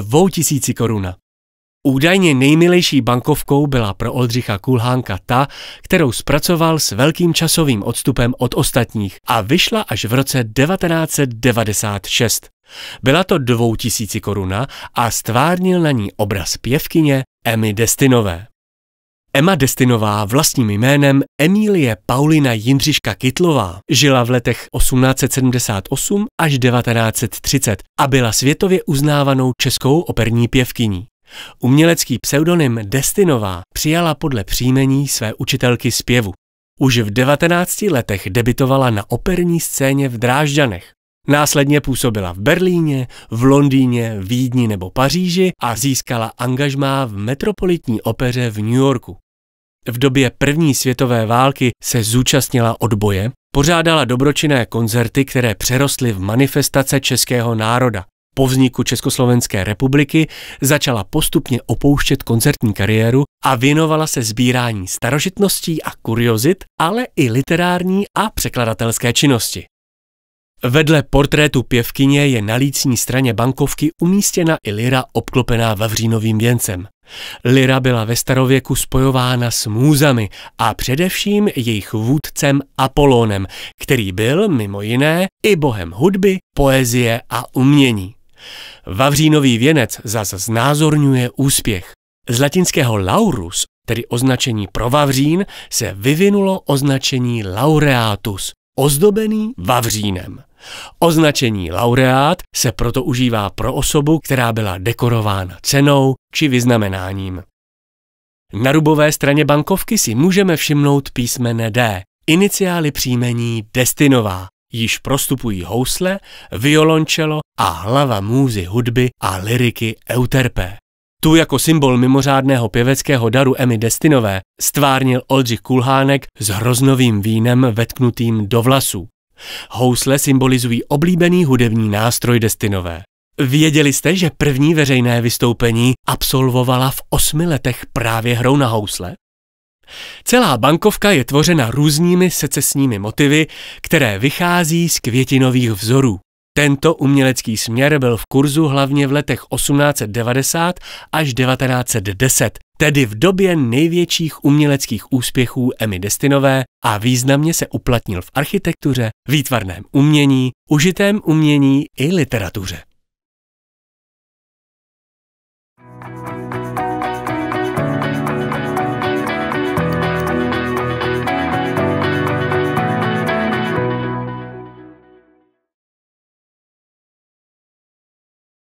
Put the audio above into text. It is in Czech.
2000 koruna. Údajně nejmilejší bankovkou byla pro Oldřicha Kulhánka ta, kterou zpracoval s velkým časovým odstupem od ostatních a vyšla až v roce 1996. Byla to 2000 koruna a stvárnil na ní obraz pěvkyně Emmy Destinové. Emma Destinová vlastním jménem Emílie Paulina Jindřiška Kytlová žila v letech 1878 až 1930 a byla světově uznávanou českou operní pěvkyní. Umělecký pseudonym Destinová přijala podle příjmení své učitelky zpěvu. Už v 19 letech debitovala na operní scéně v Drážďanech. Následně působila v Berlíně, v Londýně, Vídni nebo Paříži a získala angažmá v metropolitní opeře v New Yorku. V době první světové války se zúčastnila odboje, pořádala dobročinné koncerty, které přerostly v manifestace českého národa. Po vzniku Československé republiky začala postupně opouštět koncertní kariéru a věnovala se sbírání starožitností a kuriozit, ale i literární a překladatelské činnosti. Vedle portrétu pěvkyně je na lícní straně bankovky umístěna i lira obklopená vavřínovým věncem. Lira byla ve starověku spojována s můzami a především jejich vůdcem Apolónem, který byl, mimo jiné, i bohem hudby, poezie a umění. Vavřínový věnec zas znázorňuje úspěch. Z latinského laurus, tedy označení pro vavřín, se vyvinulo označení laureatus, ozdobený vavřínem. Označení laureát se proto užívá pro osobu, která byla dekorována cenou či vyznamenáním. Na rubové straně bankovky si můžeme všimnout písmene D, iniciály příjmení Destinová. Již prostupují housle, violončelo a hlava můzy hudby a liriky Euterpe. Tu jako symbol mimořádného pěveckého daru Emmy Destinové stvárnil Oldřich Kulhánek s hroznovým vínem vetknutým do vlasů. Housle symbolizují oblíbený hudební nástroj Destinové. Věděli jste, že první veřejné vystoupení absolvovala v osmi letech právě hrou na housle? Celá bankovka je tvořena různými secesními motivy, které vychází z květinových vzorů. Tento umělecký směr byl v kurzu hlavně v letech 1890 až 1910, tedy v době největších uměleckých úspěchů Emmy Destinové a významně se uplatnil v architektuře, výtvarném umění, užitém umění i literatuře.